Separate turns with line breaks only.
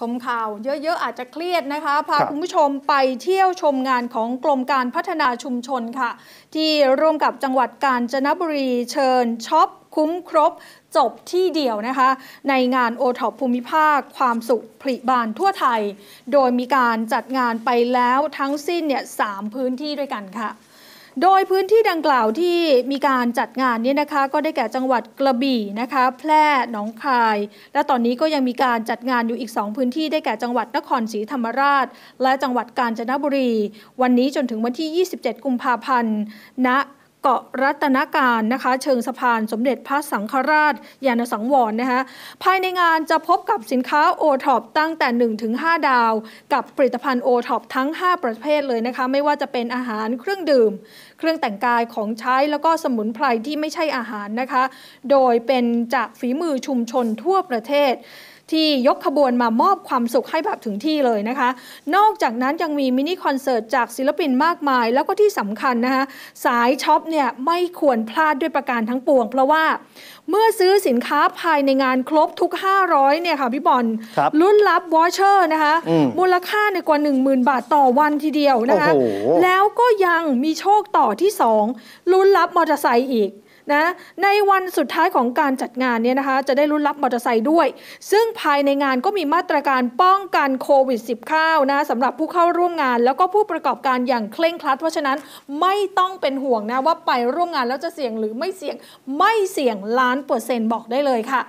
ชมข่าวเยอะๆ อาจจะเครียดนะคะ พาคุณผู้ชมไปเที่ยวชมงานของกรมการพัฒนาชุมชนค่ะ ที่ร่วมกับจังหวัดกาญจนบุรีเชิญช็อปคุ้มครบจบที่เดียวนะคะ ในงานโอท็อปภูมิภาคความสุขผลิบานทั่วไทย โดยมีการจัดงานไปแล้วทั้งสิ้นเนี่ยสามพื้นที่ด้วยกันค่ะโดยพื้นที่ดังกล่าวที่มีการจัดงานนี้นะคะ ก็ได้แก่จังหวัดกระบี่นะคะแพร่หนองคาย และตอนนี้ก็ยังมีการจัดงานอยู่อีก2พื้นที่ได้แก่จังหวัดนครศรีธรรมราช และจังหวัดกาญจนบุรี วันนี้จนถึงวันที่ 27 กุมภาพันธ์ณนะเกาะรัตนการนะคะเชิงสะพานสมเด็จพระสังฆราชยานสังวรนะคะภายในงานจะพบกับสินค้าโอท็อปตั้งแต่ 1-5 ดาว กับผลิตภัณฑ์โอท็อปทั้ง 5 ประเภทเลยนะคะไม่ว่าจะเป็นอาหารเครื่องดื่ม เครื่องแต่งกายของใช้แล้วก็สมุนไพรที่ไม่ใช่อาหารนะคะ โดยเป็นจากฝีมือชุมชนทั่วประเทศที่ยกขบวนมามอบความสุขให้แบบถึงที่เลยนะคะ นอกจากนั้นยังมีมินิคอนเสิร์ตจากศิลปินมากมาย แล้วก็ที่สำคัญนะคะสายช็อปเนี่ยไม่ควรพลาดด้วยประการทั้งปวง เพราะว่าเมื่อซื้อสินค้าภายในงานครบทุก 500เนี่ยค่ะพี่บอลลุ้นรับวอชเชอร์นะคะ มูลค่าในกว่า 10,000 บาทต่อวันทีเดียวนะคะ แล้วก็ยังมีโชคต่อที่2ลุ้นรับมอเตอร์ไซค์อีกนะในวันสุดท้ายของการจัดงานเนี่ยนะคะจะได้รุ่นรับมอเตอร์ไซค์ด้วย ซึ่งภายในงานก็มีมาตรการป้องกันโควิด -19 นะสำหรับผู้เข้าร่วมงานแล้วก็ผู้ประกอบการอย่างเคร่งครัด เพราะฉะนั้นไม่ต้องเป็นห่วงนะว่าไปร่วมงานแล้วจะเสี่ยงหรือไม่เสี่ยงไม่เสี่ยงล้านเปอร์เซ็นต์บอกได้เลยค่ะ